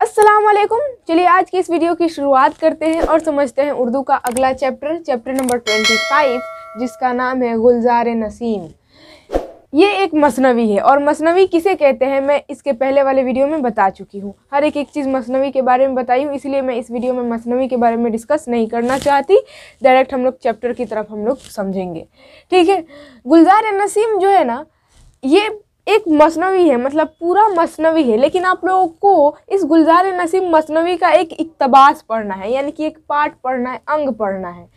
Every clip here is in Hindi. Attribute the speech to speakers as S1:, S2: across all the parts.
S1: असलम चलिए आज की इस वीडियो की शुरुआत करते हैं और समझते हैं उर्दू का अगला chapter chapter number twenty five जिसका नाम है गुलजार नसीम ये एक मसनवी है और मसनवी किसे कहते हैं मैं इसके पहले वाले वीडियो में बता चुकी हूँ हर एक एक चीज़ मसनवी के बारे में बताई हूँ इसलिए मैं इस वीडियो में मसनवी के बारे में डिस्कस नहीं करना चाहती डायरेक्ट हम लोग चैप्टर की तरफ हम लोग समझेंगे ठीक है गुलजार नसीम जो है ना ये एक मसनवी है मतलब पूरा मसनवी है लेकिन आप लोगों को इस गुलजार नसीम मसनवी का एक इकतबास पढ़ना है यानी कि एक पाठ पढ़ना है अंग पढ़ना है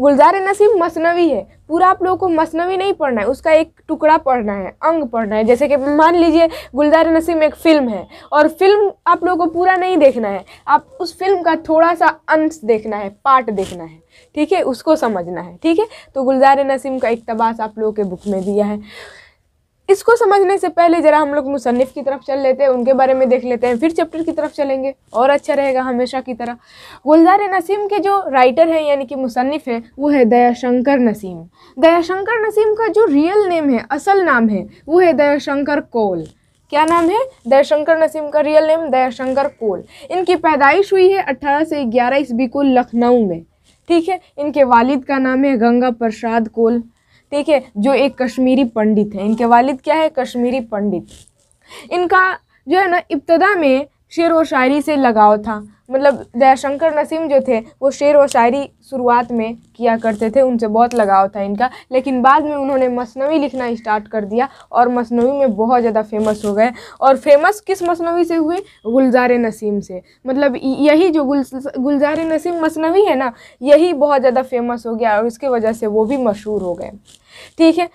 S1: गुलजार नसीम मसनवी है पूरा आप लोगों को मसनवी नहीं पढ़ना है उसका एक टुकड़ा पढ़ना है अंग पढ़ना है जैसे कि मान लीजिए गुलजार नसीम एक फ़िल्म है और फिल्म आप लोगों को पूरा नहीं देखना है आप उस फिल्म का थोड़ा सा अंश देखना है पार्ट देखना है ठीक है उसको समझना है ठीक है तो गुलजार नसीम का इकतबास आप लोगों के बुक में दिया है इसको समझने से पहले ज़रा हम लोग मुसनफ़ की तरफ चल लेते हैं उनके बारे में देख लेते हैं फिर चैप्टर की तरफ चलेंगे और अच्छा रहेगा हमेशा की तरह गुलजार नसीम के जो राइटर हैं यानी कि मुसनफ़ है वो है दयाशंकर नसीम दयाशंकर नसीम का जो रियल नेम है असल नाम है वो है दयाशंकर कौल क्या नाम है दयाशंकर नसीम का रियल नेम दयाशंकर कोल इनकी पैदाइश हुई है अट्ठारह सौ ग्यारह ईस्वी को लखनऊ में ठीक है इनके वालिद का नाम है गंगा प्रसाद कोल ठीक है जो एक कश्मीरी पंडित है इनके वालिद क्या है कश्मीरी पंडित इनका जो है ना इब्तदा में शेर व शायरी से लगाव था मतलब दयाशंकर नसीम जो थे वो शेर व शायरी शुरुआत में किया करते थे उनसे बहुत लगाव था इनका लेकिन बाद में उन्होंने मसनवी लिखना स्टार्ट कर दिया और मसनवी में बहुत ज़्यादा फेमस हो गए और फेमस किस मसनवी से हुए गुलजार नसीम से मतलब यही जो गुल गुलजार नसीम मसनवी है ना यही बहुत ज़्यादा फेमस हो गया और इसके वजह से वो भी मशहूर हो गए ठीक है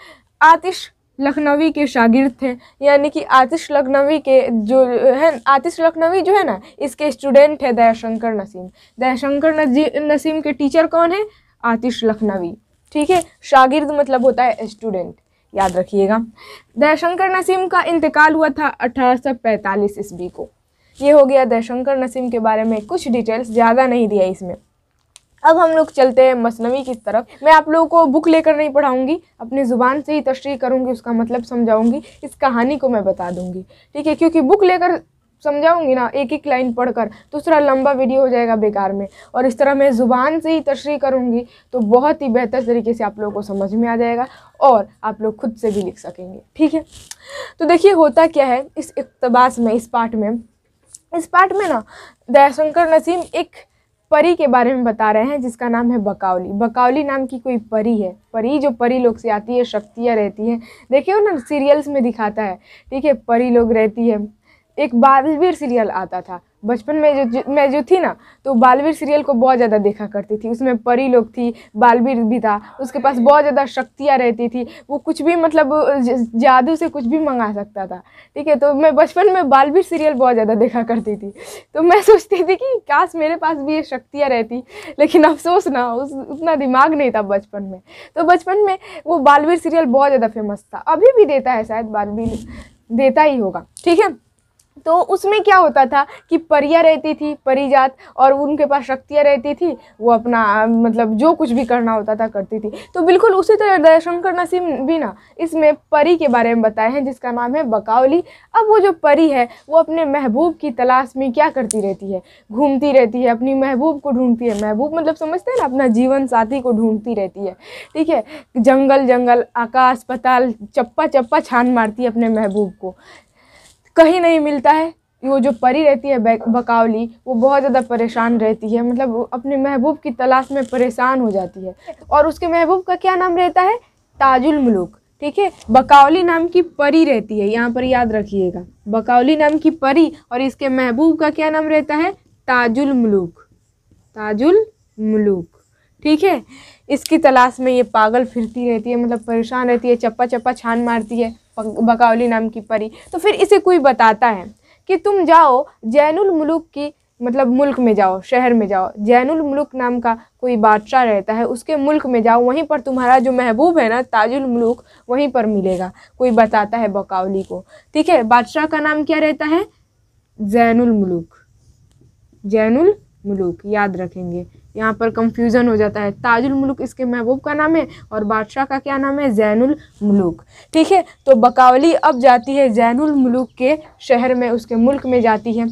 S1: आतिश लखनवी के शागिर्द थे यानी कि आतिश लखनवी के जो है आतिश लखनवी जो है ना इसके स्टूडेंट है दयाशंकर नसीम दयाशंकर नसीम के टीचर कौन है आतिश लखनवी ठीक है शागिर्द मतलब होता है स्टूडेंट याद रखिएगा दयाशंकर नसीम का इंतकाल हुआ था अठारह सौ पैंतालीस ईस्वी को ये हो गया दयाशंकर नसीम के बारे में कुछ डिटेल्स ज़्यादा नहीं दिया इसमें अब हम लोग चलते हैं मसनवी की तरफ मैं आप लोगों को बुक लेकर नहीं पढ़ाऊँगी अपनी ज़ुबान से ही तशरी करूँगी उसका मतलब समझाऊँगी इस कहानी को मैं बता दूँगी ठीक है क्योंकि बुक लेकर समझाऊंगी ना एक एक लाइन पढ़कर दूसरा लंबा वीडियो हो जाएगा बेकार में और इस तरह मैं ज़ुबान से ही तशरी करूँगी तो बहुत ही बेहतर तरीके से आप लोगों को समझ में आ जाएगा और आप लोग खुद से भी लिख सकेंगे ठीक है तो देखिए होता क्या है इस इकतबास में इस पार्ट में इस पार्ट में ना दयाशंकर नसीम एक परी के बारे में बता रहे हैं जिसका नाम है बकावली बकावली नाम की कोई परी है परी जो परी लोग से आती है शक्तियाँ रहती हैं देखिए ना सीरियल्स में दिखाता है ठीक है परी लोग रहती है एक बालवीर सीरियल आता था बचपन में जो मैं जो थी ना तो बालवीर सीरियल को बहुत ज़्यादा देखा करती थी उसमें परी लोग थी बालवीर भी था उसके पास बहुत ज़्यादा शक्तियाँ रहती थी वो कुछ भी मतलब जादू से कुछ भी मंगा सकता था ठीक है तो मैं बचपन में बालवीर सीरियल बहुत ज़्यादा देखा करती थी तो मैं सोचती थी कि काश मेरे पास भी ये शक्तियाँ रहती लेकिन अफसोस ना उस उतना दिमाग नहीं था बचपन में तो बचपन में वो बालवीर सीरियल बहुत ज़्यादा फेमस था अभी भी देता है शायद बालवीर देता ही होगा ठीक है तो उसमें क्या होता था कि परियाँ रहती थी परिजात और उनके पास शक्तियाँ रहती थी वो अपना मतलब जो कुछ भी करना होता था करती थी तो बिल्कुल उसी तरह दयाशंकर नसीम भी ना इसमें परी के बारे में बताए हैं जिसका नाम है बकावली अब वो जो परी है वो अपने महबूब की तलाश में क्या करती रहती है घूमती रहती है अपनी महबूब को ढूंढती है महबूब मतलब समझते हैं ना अपना जीवन साथी को ढूंढती रहती है ठीक है जंगल जंगल आकाश पताल चप्पा चप्पा छान मारती है अपने महबूब को कहीं नहीं मिलता है वो जो परी रहती है बकावली वो बहुत ज़्यादा परेशान रहती है मतलब वो अपने महबूब की तलाश में परेशान हो जाती है और उसके महबूब का क्या नाम रहता है ताजुल मलूक ठीक है बकावली नाम की परी रहती है यहाँ पर याद रखिएगा बकावली नाम की परी और इसके महबूब का क्या नाम रहता है ताजुल मलूक ताजुल मलूक ठीक है इसकी तलाश में ये पागल फिरती रहती है मतलब परेशान रहती है चप्पा चप्पा छान मारती है बकावली नाम की परी तो फिर इसे कोई बताता है कि तुम जाओ जैनुल मुलूक की मतलब मुल्क में जाओ शहर में जाओ जैनुल मुल्क नाम का कोई बादशाह रहता है उसके मुल्क में जाओ वहीं पर तुम्हारा जो महबूब है ना ताजुल मुल्क वहीं पर मिलेगा कोई बताता है बकावली को ठीक है बादशाह का नाम क्या रहता है जैनुल मुलूक जैनुल मुलूक याद रखेंगे यहाँ पर कंफ्यूजन हो जाता है ताजुल मुल्क इसके महबूब का नाम है और बादशाह का क्या नाम है जैनुल मुलूक ठीक है तो बकावली अब जाती है जैनुल मुलूक के शहर में उसके मुल्क में जाती है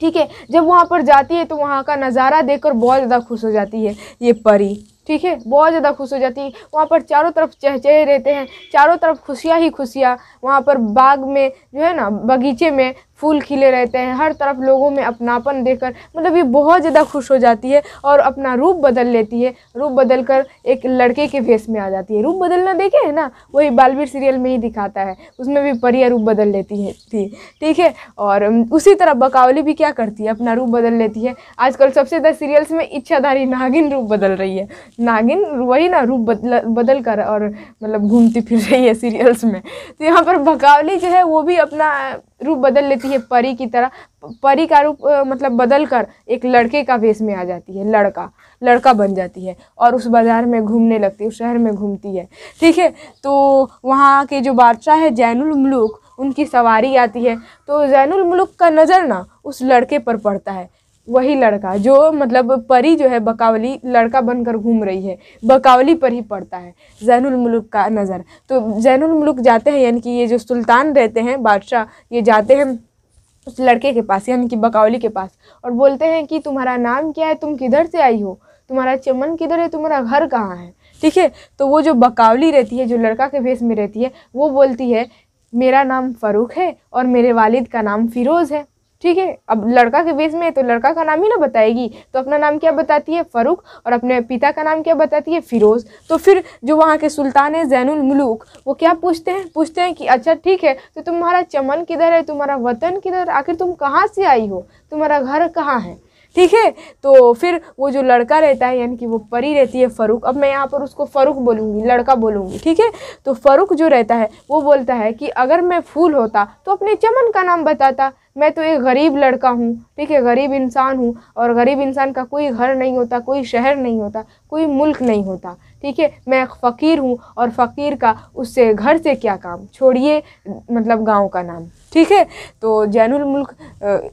S1: ठीक है जब वहाँ पर जाती है तो वहाँ का नज़ारा देखकर बहुत ज़्यादा खुश हो जाती है ये परी ठीक है बहुत ज़्यादा खुश हो जाती है वहाँ पर चारों तरफ चहचहे रहते हैं चारों तरफ खुशियाँ ही खुशियाँ वहाँ पर बाग में जो है ना बगीचे में फूल खिले रहते हैं हर तरफ लोगों में अपनापन देखकर मतलब ये बहुत ज़्यादा खुश हो जाती है और अपना रूप बदल लेती है रूप बदल कर एक लड़के के फेस में आ जाती है रूप बदलना देखे है ना वही बालवीर सीरियल में ही दिखाता है उसमें भी परिया रूप बदल लेती है थी ठीक है और उसी तरह बकावली भी क्या करती है अपना रूप बदल लेती है आजकल सबसे ज़्यादा सीरियल्स में इच्छाधारी नागिन रूप बदल रही है नागिन वही ना रूप बदल बदल कर और मतलब घूमती फिर रही है सीरियल्स में तो यहाँ पर बकावली जो है वो भी अपना रूप बदल लेती है परी की तरह परी का रूप मतलब बदल कर एक लड़के का वेश में आ जाती है लड़का लड़का बन जाती है और उस बाज़ार में घूमने लगती है उस शहर में घूमती है ठीक है तो वहाँ के जो बादशाह है जैनुल मलूक उनकी सवारी आती है तो जैनुल मलूक का नज़र ना उस लड़के पर पड़ता है वही लड़का जो मतलब परी जो है बकावली लड़का बनकर घूम रही है बकावली पर ही पड़ता है जैनुल मुल्क का नज़र तो जैनुल मुल्क जाते हैं यानी कि ये जो सुल्तान रहते हैं बादशाह ये जाते हैं उस लड़के के पास यानी कि बकावली के पास और बोलते हैं कि तुम्हारा नाम क्या है तुम किधर से आई हो तुम्हारा चमन किधर है तुम्हारा घर कहाँ है ठीक है तो वो जो बकावली रहती है जो लड़का के भेस में रहती है वो बोलती है मेरा नाम फ़ारूक है और मेरे वालिद का नाम फ़िरोज़ है ठीक है अब लड़का के वेश में है तो लड़का का नाम ही ना बताएगी तो अपना नाम क्या बताती है फ़ारूक और अपने पिता का नाम क्या बताती है फ़िरोज़ तो फिर जो वहाँ के सुल्तान है जैनुल मुलूक वो क्या पूछते हैं पूछते हैं कि अच्छा ठीक है तो तुम्हारा चमन किधर है तुम्हारा वतन किधर आखिर तुम कहाँ से आई हो तुम्हारा घर कहाँ है ठीक है तो फिर वो जो लड़का रहता है यानी कि वो परी रहती है फ़ारूक अब मैं यहाँ पर उसको फ़ारूक बोलूँगी लड़का बोलूँगी ठीक है तो फ़ारूक जो रहता है वो बोलता है कि अगर मैं फूल होता तो अपने चमन का नाम बताता मैं तो एक गरीब लड़का हूँ ठीक है गरीब इंसान हूँ और गरीब इंसान का कोई घर नहीं होता कोई शहर नहीं होता कोई मुल्क नहीं होता ठीक है मैं एक फ़कीर हूँ और फ़कीर का उससे घर से क्या काम छोड़िए मतलब गाँव का नाम ठीक है तो जैनुल मुल्क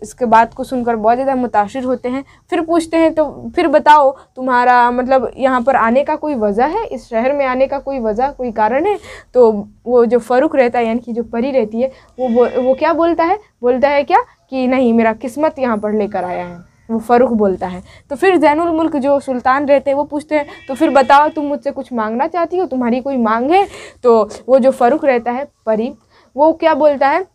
S1: इसके बात को सुनकर बहुत ज़्यादा मुतासर होते हैं फिर पूछते हैं तो फिर बताओ तुम्हारा मतलब यहाँ पर आने का कोई वजह है इस शहर में आने का कोई वजह कोई कारण है तो वो जो फ़ारूक रहता है यानी कि जो परी रहती है वो बो, वो क्या बोलता है बोलता है क्या कि नहीं मेरा किस्मत यहाँ पर लेकर आया है वो फ़ारूक बोलता है तो फिर जैनुल मुल्क जो सुल्तान रहते हैं वो पूछते हैं तो फिर बताओ तुम मुझसे कुछ मांगना चाहती हो तुम्हारी कोई मांग है तो वो जो फ़ारूक रहता है परी वो क्या बोलता है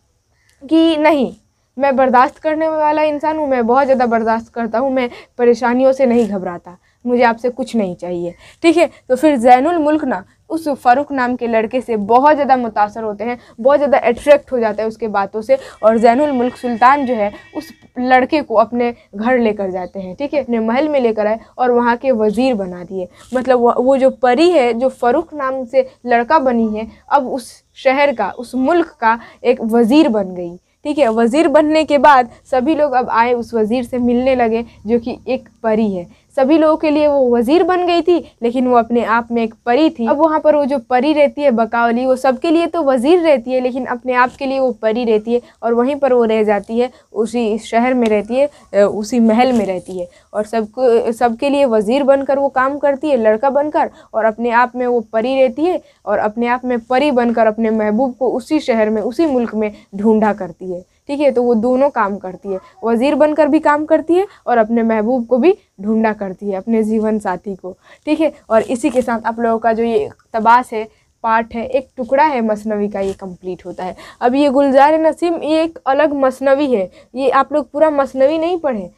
S1: कि नहीं मैं बर्दाश्त करने वाला इंसान हूँ मैं बहुत ज़्यादा बर्दाश्त करता हूँ मैं परेशानियों से नहीं घबराता मुझे आपसे कुछ नहीं चाहिए ठीक है तो फिर जैनुल मुल्क ना उस फ़ारूक नाम के लड़के से बहुत ज़्यादा मुतासर होते हैं बहुत ज़्यादा अट्रैक्ट हो जाता है उसके बातों से और जैनुल मुल्क सुल्तान जो है उस लड़के को अपने घर लेकर जाते हैं ठीक है अपने महल में लेकर आए और वहाँ के वज़ीर बना दिए मतलब वो जो परी है जो फ़ारूक नाम से लड़का बनी है अब उस शहर का उस मुल्क का एक वज़ीर बन गई ठीक है वज़ीर बनने के बाद सभी लोग अब आए उस वज़ीर से मिलने लगे जो कि एक परी है सभी लोगों के लिए वो वजीर बन गई थी लेकिन वो अपने आप में एक परी थी अब वहाँ पर वो जो परी रहती है बकावली वो सबके लिए तो वजीर रहती है लेकिन अपने आप के लिए वो परी रहती है और वहीं पर वो रह जाती है उसी शहर में रहती है उसी महल में रहती है और सबको सबके लिए वज़ीर बनकर वो काम करती है लड़का बनकर और अपने आप में वो परी रहती है और अपने आप में परी बनकर अपने महबूब को उसी शहर में उसी मुल्क में ढूँढा करती है ठीक है तो वो दोनों काम करती है वज़ीर बनकर भी काम करती है और अपने महबूब को भी ढूंढा करती है अपने जीवन साथी को ठीक है और इसी के साथ आप लोगों का जो ये तबास है पार्ट है एक टुकड़ा है मसनवी का ये कंप्लीट होता है अब ये गुलजार नसीम ये एक अलग मसनवी है ये आप लोग पूरा मसनवी नहीं पढ़े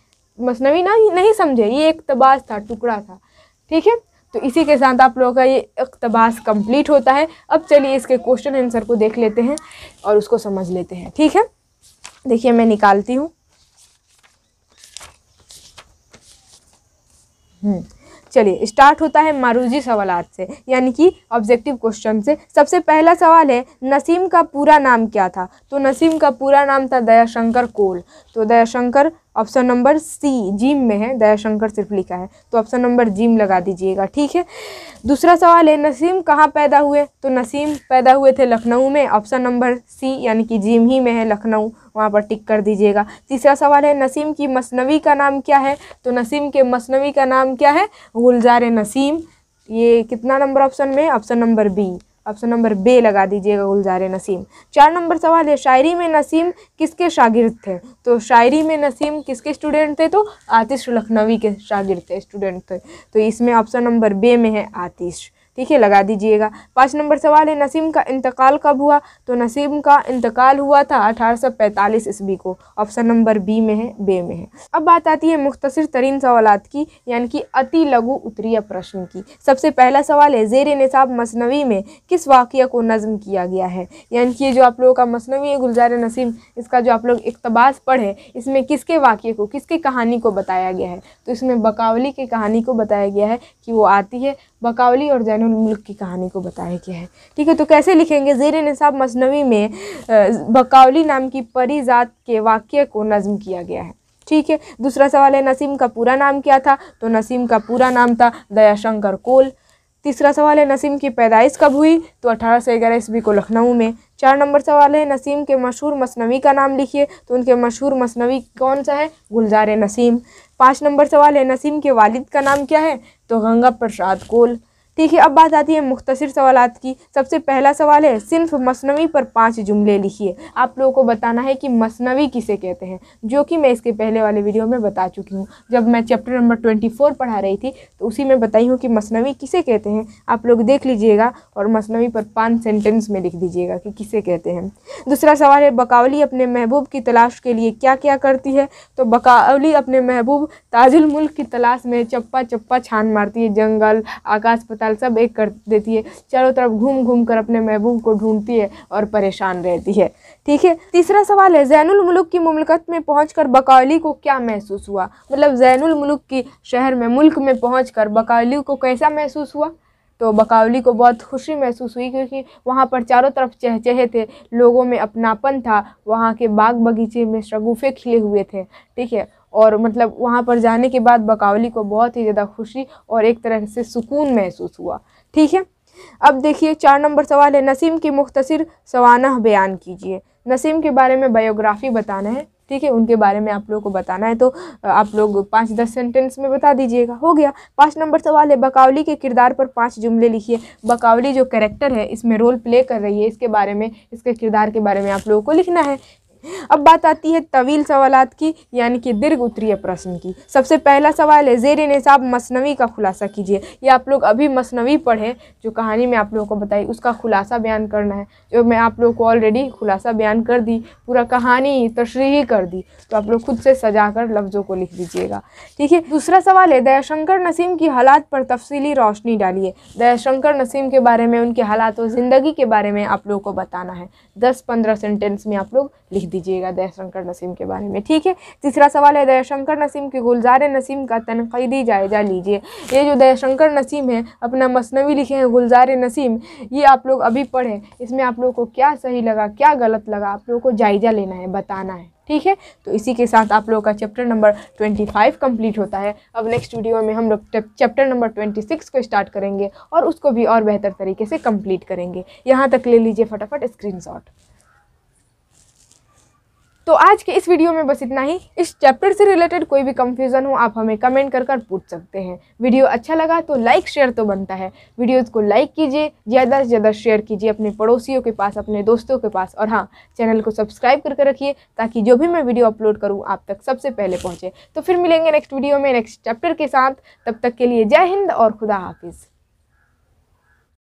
S1: मसनवी ना नहीं समझे ये एक तबास था टुकड़ा था ठीक है तो इसी के साथ आप लोगों का ये इकतबास कंप्लीट होता है अब चलिए इसके क्वेश्चन आंसर को देख लेते हैं और उसको समझ लेते हैं ठीक है देखिए मैं निकालती हूँ हम्म, चलिए स्टार्ट होता है मारूजी सवाल से यानी कि ऑब्जेक्टिव क्वेश्चन से सबसे पहला सवाल है नसीम का पूरा नाम क्या था तो नसीम का पूरा नाम था दयाशंकर कोल तो दयाशंकर ऑप्शन नंबर सी जिम में है दयाशंकर सिर्फ लिखा है तो ऑप्शन नंबर जिम लगा दीजिएगा ठीक है दूसरा सवाल है नसीम कहाँ पैदा हुए तो नसीम पैदा हुए थे लखनऊ में ऑप्शन नंबर सी यानी कि जिम ही में है लखनऊ वहाँ पर टिक कर दीजिएगा तीसरा सवाल है नसीम की मसनवी का नाम क्या है तो नसीम के मसनवी का नाम क्या है गुलजार नसीम ये कितना नंबर ऑप्शन में option number B option number B लगा दीजिएगा गुलजार नसीम चार नंबर सवाल है शायरी में नसीम किसके शागिर्द थे तो शायरी में नसीम किसके स्टूडेंट थे तो आतिश लखनवी के शागिर्द थे स्टूडेंट थे तो इसमें ऑप्शन नंबर बे में है आतिश ठीक है लगा दीजिएगा पाँच नंबर सवाल है नसीम का इंतकाल कब हुआ तो नसीम का इंतकाल हुआ था अठारह सौ पैंतालीस ईस्वी को ऑप्शन नंबर बी में है बे में है अब बात आती है मुख्तर तरीन सवाल की यानी कि अति लघु उत्तरीय प्रश्न की सबसे पहला सवाल है जेर नसाब मसनवी में किस वाक्य को नज़म किया गया है यानी कि जो आप लोगों का मसनवी है गुलजार नसीम इसका जो आप लोग इकतबास पढ़े इसमें किसके वाक़े को किसके कहानी को बताया गया है तो इसमें बकावली की कहानी को बताया गया है कि वो आती है बकावली और जैन मैंने मुल्क की कहानी को बताया गया है ठीक है तो कैसे लिखेंगे जेर नसाब मसनवी में बकावली नाम की परी ज़ात के वाक्य को नज़म किया गया है ठीक है दूसरा सवाल है नसीम का पूरा नाम क्या था तो नसीम का पूरा नाम था दयाशंकर कोल तीसरा सवाल है नसीम की पैदाइश कब हुई तो अठारह सौ ग्यारह ईस्वी को लखनऊ में चार नंबर सवाल है नसीम के मशहूर मसनवी का नाम लिखिए तो उनके मशहूर मसनवी कौन सा है गुलजार नसीम पाँच नंबर सवाल है नसीम के वालिद का नाम क्या है तो गंगा प्रसाद कोल देखिए अब बात आती है मुख्तर सवाल की सबसे पहला सवाल है सिर्फ मसनवी पर पाँच जुमले लिखिए आप लोगों को बताना है कि मसनवी किसे कहते हैं जो कि मैं इसके पहले वाले वीडियो में बता चुकी हूँ जब मैं चैप्टर नंबर ट्वेंटी फोर पढ़ा रही थी तो उसी में बताई हूँ कि मसनवी किसे कहते हैं आप लोग देख लीजिएगा और मसनवी पर पाँच सेंटेंस में लिख दीजिएगा कि किसे कहते हैं दूसरा सवाल है बकावली अपने महबूब की तलाश के लिए क्या क्या करती है तो बकावली अपने महबूब ताजुल मुल्क की तलाश में चप्पा चप्पा छान मारती है जंगल आकाश पताल ख्याल सब एक कर देती है चारों तरफ घूम घूम कर अपने महबूब को ढूंढती है और परेशान रहती है ठीक है तीसरा सवाल है जैनुल मुल्क की ममलकत में पहुँच कर बकौली को क्या महसूस हुआ मतलब जैनुल मुल्क की शहर में मुल्क में पहुँच कर बकौली को कैसा महसूस हुआ तो बकावली को बहुत खुशी महसूस हुई क्योंकि वहाँ पर चारों तरफ चहचहे थे लोगों में अपनापन था वहाँ के बाग बगीचे में शगुफ़े खिले हुए थे ठीक है और मतलब वहाँ पर जाने के बाद बकावली को बहुत ही ज़्यादा खुशी और एक तरह से सुकून महसूस हुआ ठीक है अब देखिए चार नंबर सवाल है नसीम की मुख्तर सवाना बयान कीजिए नसीम के बारे में बायोग्राफी बताना है ठीक है उनके बारे में आप लोगों को बताना है तो आप लोग पाँच दस सेंटेंस में बता दीजिएगा हो गया पाँच नंबर सवाल है बकावली के किरदार पर पाँच जुमले लिखिए बकावली जो करेक्टर है इसमें रोल प्ले कर रही है इसके बारे में इसके किरदार के बारे में आप लोगों को लिखना है अब बात आती है तवील सवाल की यानी कि दीर्घ उत्तरीय प्रश्न की सबसे पहला सवाल है जेर निसाब मसनवी का खुलासा कीजिए या आप लोग अभी मसनवी पढ़े जो कहानी मैं आप लोगों को बताई उसका खुलासा बयान करना है जो मैं आप लोगों को ऑलरेडी खुलासा बयान कर दी पूरा कहानी तशरी कर दी तो आप लोग खुद से सजा कर लफ्ज़ों को लिख दीजिएगा ठीक है दूसरा सवाल है दयाशंकर नसीम की हालात पर तफसीली रोशनी डालिए दयाशंकर नसीम के बारे में उनके हालात और ज़िंदगी के बारे में आप लोगों को बताना है दस पंद्रह सेंटेंस में आप लोग लिख दीजिएगा दयाशंकर नसीम के बारे में ठीक है तीसरा सवाल है दयाशंकर नसीम के गुलजार नसीम का तनकीदी जायज़ा लीजिए ये जो दयाशंकर नसीम है अपना मसनवी लिखे हैं गुलजार नसीम ये आप लोग अभी पढ़ें इसमें आप लोगों को क्या सही लगा क्या गलत लगा आप लोगों को जायज़ा लेना है बताना है ठीक है तो इसी के साथ आप लोगों का चैप्टर नंबर 25 कंप्लीट होता है अब नेक्स्ट वीडियो में हम लोग चैप्टर नंबर 26 को स्टार्ट करेंगे और उसको भी और बेहतर तरीके से कंप्लीट करेंगे यहाँ तक ले लीजिए फटाफट स्क्रीनशॉट तो आज के इस वीडियो में बस इतना ही इस चैप्टर से रिलेटेड कोई भी कंफ्यूजन हो आप हमें कमेंट कर कर पूछ सकते हैं वीडियो अच्छा लगा तो लाइक शेयर तो बनता है वीडियोस को लाइक कीजिए ज़्यादा से ज़्यादा शेयर कीजिए अपने पड़ोसियों के पास अपने दोस्तों के पास और हाँ चैनल को सब्सक्राइब करके रखिए ताकि जो भी मैं वीडियो अपलोड करूँ आप तक सबसे पहले पहुँचे तो फिर मिलेंगे नेक्स्ट वीडियो में नेक्स्ट चैप्टर के साथ तब तक के लिए जय हिंद और खुदा हाफिज़